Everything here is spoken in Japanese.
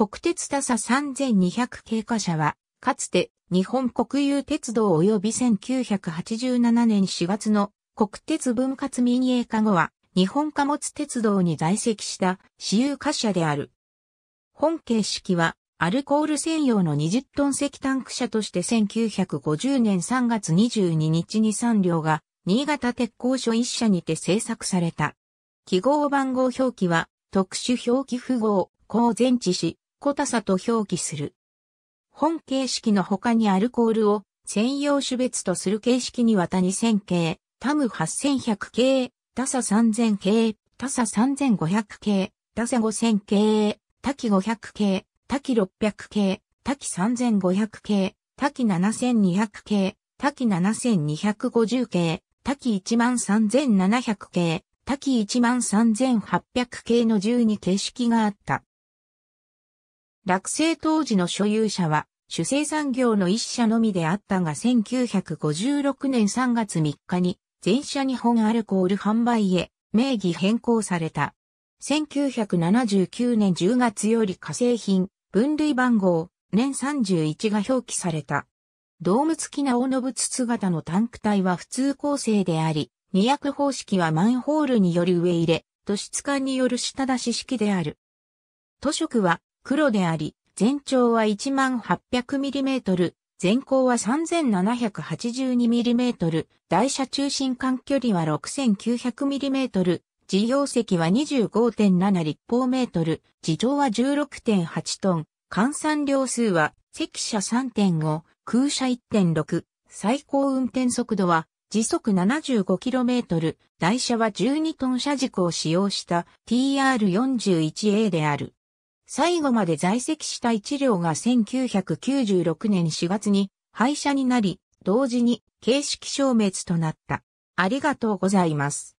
国鉄多佐3200経過者は、かつて日本国有鉄道及び1987年4月の国鉄分割民営化後は、日本貨物鉄道に在籍した私有貨車である。本形式は、アルコール専用の20トン石炭区車として1950年3月22日に3両が、新潟鉄工所1社にて製作された。記号番号表記は、特殊表記符号、高前置し、小タさと表記する。本形式の他にアルコールを専用種別とする形式には他2000系、タム8100系、タサ3000系、タサ3500系、タサ5000系、タキ500系、タキ600系、タキ3500系、タキ7200系、タキ7250系、タキ13700系、タキ13800系の12形式があった。落成当時の所有者は、主生産業の一社のみであったが1956年3月3日に、全社日本アルコール販売へ、名義変更された。1979年10月より化成品、分類番号、年31が表記された。ドーム付きな大の物姿のタンク体は普通構成であり、二役方式はマンホールによる上入れ、都市管による下出し式である。都色は黒であり、全長は 1800mm、全高は 3782mm、台車中心間距離は 6900mm、事業席は25.7立方メートル、自重は16.8トン、換算量数は、積車3.5、空車1.6、最高運転速度は、時速 75km、台車は12トン車軸を使用した TR41A である。最後まで在籍した一両が1996年4月に廃車になり、同時に形式消滅となった。ありがとうございます。